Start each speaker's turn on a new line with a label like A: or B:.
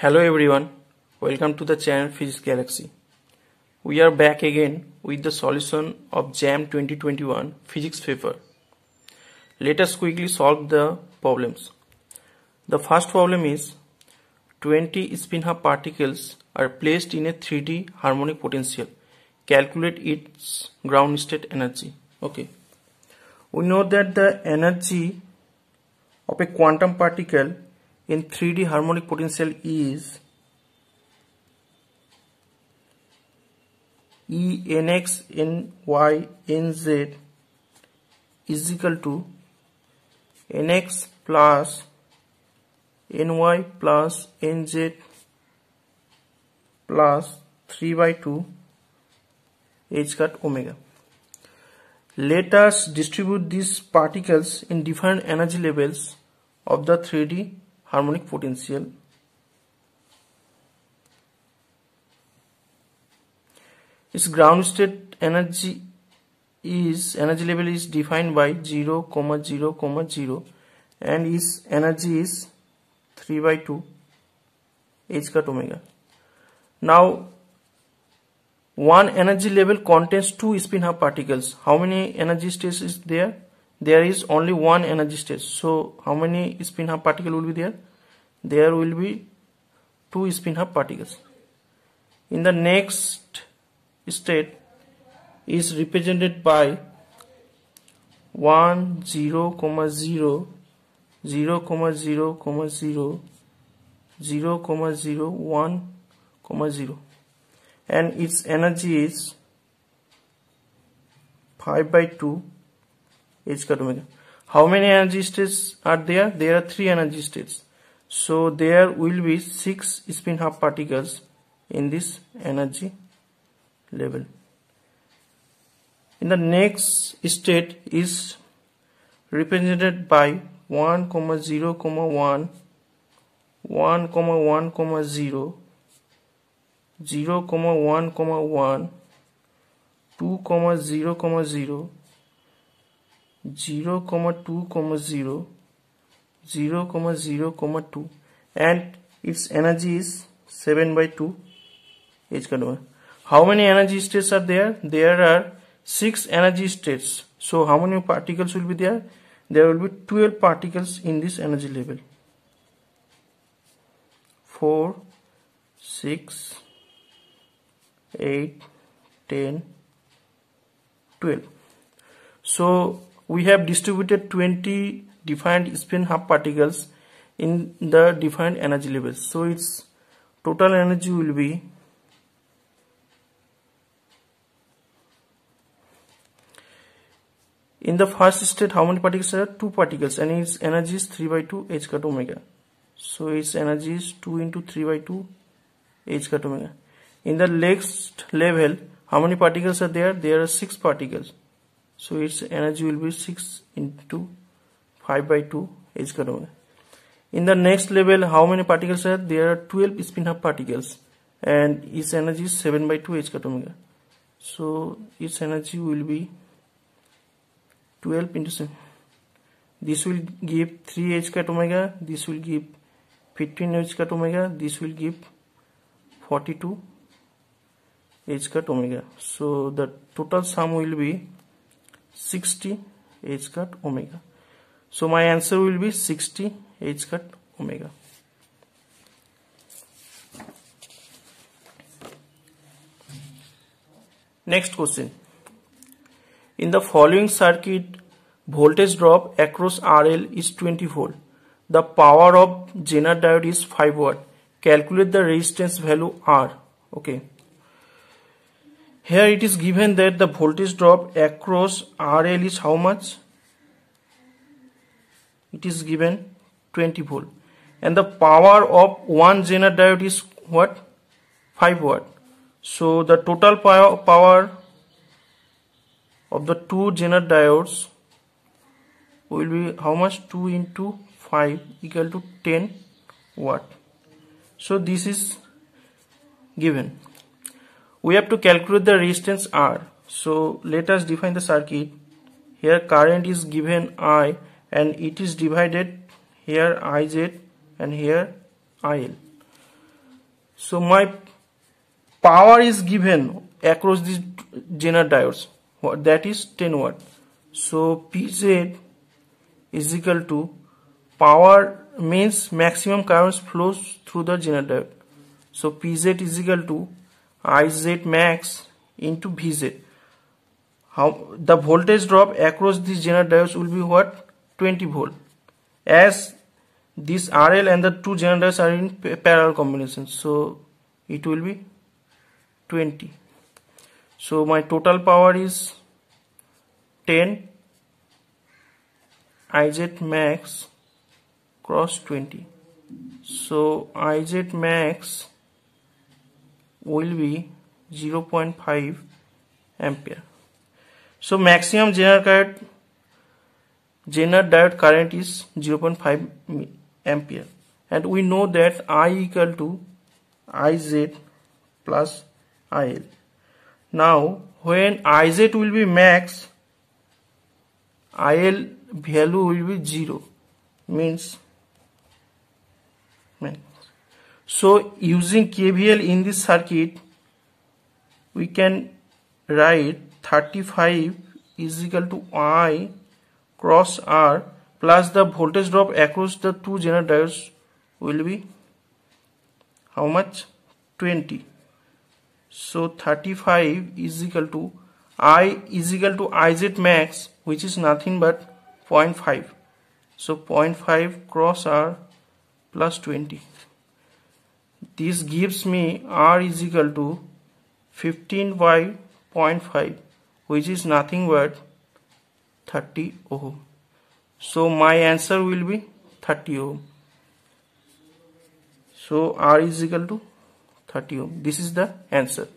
A: Hello everyone, welcome to the channel Physics Galaxy. We are back again with the solution of JAM 2021 physics paper. Let us quickly solve the problems. The first problem is 20 spin-half particles are placed in a 3D harmonic potential. Calculate its ground state energy. Okay. We know that the energy of a quantum particle in 3D harmonic potential is E nx ny nz is equal to nx plus ny plus nz plus 3 by 2 h cut omega. Let us distribute these particles in different energy levels of the 3D harmonic potential its ground state energy is energy level is defined by 0 comma 0 comma 0 and its energy is 3 by 2 h cut omega now one energy level contains two spin half particles how many energy states is there there is only one energy state. so how many spin half particle will be there there will be two spin half particles in the next state is represented by 1 0 comma 0 0 comma 0 comma 0 0 comma 0 1 comma 0 and its energy is 5 by 2 is omega. How many energy states are there? There are three energy states. So there will be six spin half particles in this energy level. In the next state is represented by 1 comma 0 comma 1 1 comma 1 comma 0 0 comma 1 comma 1 2 comma 0 comma 0 0 comma 2 comma 0 0 comma 0 comma 2 and its energy is 7 by 2 h converter how many energy states are there there are 6 energy states so how many particles will be there there will be 12 particles in this energy level 4 6 8 10 12 so we have distributed 20 defined spin half particles in the defined energy levels so its total energy will be in the first state how many particles are two particles and its energy is 3 by 2 h cut omega so its energy is 2 into 3 by 2 h cut omega in the next level how many particles are there there are six particles so its energy will be six into five by two h करोगे in the next level how many particles है there are twelve spin half particles and इस energy seven by two h कटोगे so इस energy will be twelve into seven this will give three h cut omega this will give fifteen h cut omega this will give forty two h cut omega so the total sum will be 60 h cut omega. So my answer will be 60 h cut omega. Next question. In the following circuit, voltage drop across RL is 20 volt. The power of Zener diode is 5 watt. Calculate the resistance value R. Okay. Here it is given that the voltage drop across RL is how much? It is given 20 volt. And the power of one Zener diode is what? 5 watt. So the total power of the two Zener diodes will be how much? 2 into 5 equal to 10 watt. So this is given we have to calculate the resistance R so let us define the circuit here current is given I and it is divided here IZ and here IL so my power is given across these generator. diodes what that is 10 watt so PZ is equal to power means maximum current flows through the generator. diode so PZ is equal to Iz max into Vz. How the voltage drop across this generator diodes will be what? 20 volt. As this RL and the two generators are in parallel combination, so it will be 20. So my total power is 10 Iz max cross 20. So Iz max will be 0.5 ampere. So maximum generator, diode, diode current is 0.5 ampere and we know that I equal to Iz plus IL. Now when Iz will be max, IL value will be 0 means so using KVL in this circuit, we can write 35 is equal to I cross R plus the voltage drop across the two generators will be how much 20 so 35 is equal to i is equal to iz max which is nothing but 0.5 so 0.5 cross r plus 20 this gives me R is equal to 15 by 0.5 which is nothing but 30 ohm. So my answer will be 30 ohm. So R is equal to 30 ohm. This is the answer.